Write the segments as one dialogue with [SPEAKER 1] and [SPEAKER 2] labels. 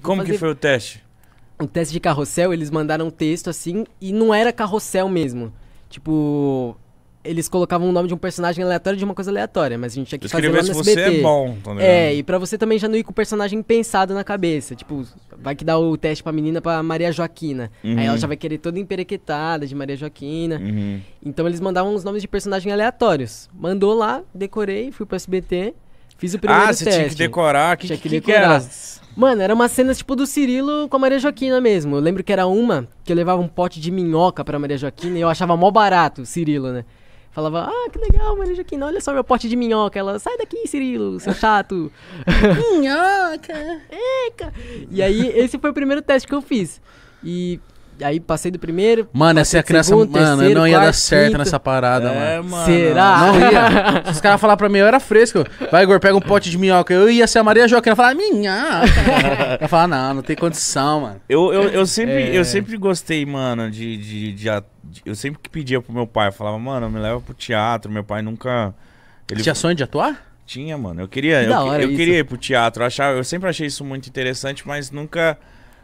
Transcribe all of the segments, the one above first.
[SPEAKER 1] Como fazer... que foi o teste? O teste de carrossel, eles mandaram um texto assim, e não era carrossel mesmo. Tipo, eles colocavam o nome de um personagem aleatório de uma coisa aleatória, mas a gente tinha que Escrever fazer lá no se SBT. Você é bom, É, e para você também já não ir com o personagem pensado na cabeça, tipo, vai que dá o teste pra menina pra Maria Joaquina. Uhum. Aí ela uhum. já vai querer toda emperequetada de Maria Joaquina. Uhum. Então eles mandavam os nomes de personagens aleatórios. Mandou lá, decorei, fui pro SBT.
[SPEAKER 2] Fiz o primeiro teste. Ah, você tinha que decorar. Que, tinha que, que, decorar. Que
[SPEAKER 1] Mano, era uma cena tipo do Cirilo com a Maria Joaquina mesmo. Eu lembro que era uma que eu levava um pote de minhoca pra Maria Joaquina e eu achava mó barato o Cirilo, né? Falava, ah, que legal, Maria Joaquina, olha só meu pote de minhoca. Ela, sai daqui, Cirilo, seu chato. minhoca! Eca! E aí, esse foi o primeiro teste que eu fiz. E Aí passei do primeiro. Mano, essa é a criança. Segundo, mano, terceiro, não ia dar certo quinto. nessa parada, é, mano. mano. Será? Não ia.
[SPEAKER 2] Se os caras falaram pra mim, eu era fresco. Vai, Igor, pega um pote de minhoca. Eu ia ser a Maria Joaquina. Falar, minha. Ela falar, não, não tem condição, mano.
[SPEAKER 3] Eu, eu, eu, sempre, é... eu sempre gostei, mano, de, de, de, de. Eu sempre que pedia pro meu pai, eu falava, mano, me leva pro teatro. Meu pai nunca. Ele... Tinha sonho de atuar? Tinha, mano. Eu queria. Que eu, eu queria ir pro teatro. Eu, achava, eu sempre achei isso muito interessante, mas nunca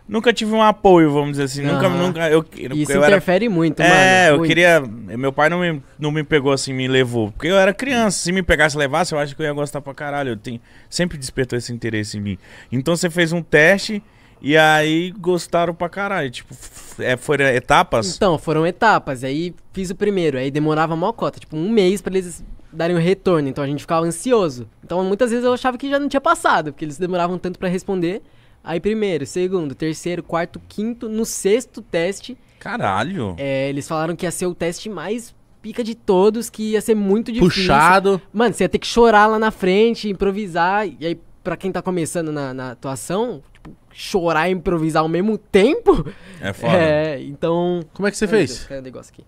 [SPEAKER 3] nunca tive um apoio, vamos dizer assim. Uhum. Nunca, nunca. Eu, Isso eu interfere era... muito, é, mano. É, muito. eu queria. Meu pai não me, não me pegou assim, me levou. Porque eu era criança. Se me pegasse e levasse, eu acho que eu ia gostar pra caralho. Eu tenho... Sempre despertou esse interesse em mim. Então você fez um teste. E aí gostaram pra caralho. Tipo, é, foram etapas?
[SPEAKER 1] Então, foram etapas. Aí fiz o primeiro. Aí demorava maior cota, tipo, um mês pra eles darem o um retorno. Então a gente ficava ansioso. Então muitas vezes eu achava que já não tinha passado, porque eles demoravam tanto para responder. Aí primeiro, segundo, terceiro, quarto, quinto, no sexto teste. Caralho! É, eles falaram que ia ser o teste mais pica de todos, que ia ser muito difícil. Puxado. Mano, você ia ter que chorar lá na frente, improvisar. E aí, pra quem tá começando na, na atuação, tipo, chorar e improvisar ao mesmo tempo. É foda. É, então. Como é que você Ai, fez? Deus, negócio aqui.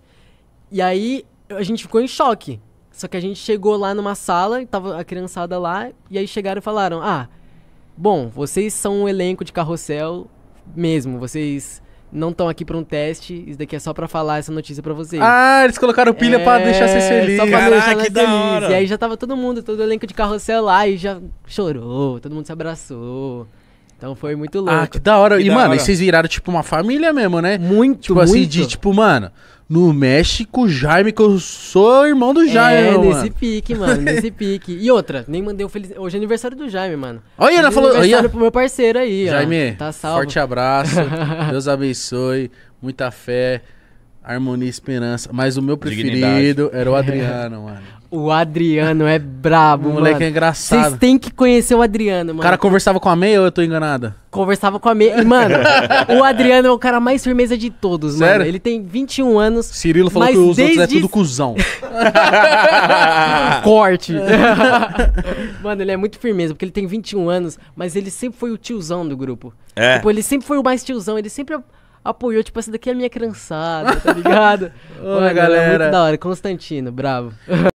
[SPEAKER 1] E aí, a gente ficou em choque. Só que a gente chegou lá numa sala, e tava a criançada lá, e aí chegaram e falaram: ah. Bom, vocês são um elenco de carrossel mesmo, vocês não estão aqui para um teste, isso daqui é só para falar essa notícia para vocês. Ah, eles colocaram pilha é, para deixar vocês felizes. Só pra Caraca, deixar que felizes. E aí já tava todo mundo, todo elenco de carrossel lá e já chorou, todo mundo se abraçou. Então foi muito ah, louco. Ah, que da hora. Que e, da mano, hora. e vocês
[SPEAKER 2] viraram, tipo, uma família mesmo, né? Muito, tipo, assim, muito. Tipo assim, de, tipo, mano, no México, Jaime, que eu sou irmão do Jaime, É, mano. nesse pique,
[SPEAKER 1] mano, nesse pique. E outra, nem mandei um feliz... Hoje é aniversário do Jaime, mano. Olha, ela falou. Aniversário Olha, pro
[SPEAKER 2] meu parceiro aí, ó. Jaime, Tá salvo. forte abraço. Deus abençoe. Muita fé. Harmonia e Esperança. Mas o meu preferido Dignidade. era o é. Adriano, mano. O Adriano é brabo, o moleque mano. é engraçado. Vocês
[SPEAKER 1] têm que conhecer o Adriano, mano. O cara
[SPEAKER 2] conversava com a meia ou eu tô enganada?
[SPEAKER 1] Conversava com a meia. E, mano, o Adriano é o cara mais firmeza de todos, Sério? mano. Ele tem 21 anos. Cirilo falou que os desde... outros é tudo
[SPEAKER 2] cuzão. Corte.
[SPEAKER 1] mano, ele é muito firmeza, porque ele tem 21 anos, mas ele sempre foi o tiozão do grupo. É. Tipo, ele sempre foi o mais tiozão, ele sempre é apoiou, tipo, essa daqui é a minha criançada, tá ligado? Ô, Mano, é galera. muito da hora. Constantino, bravo.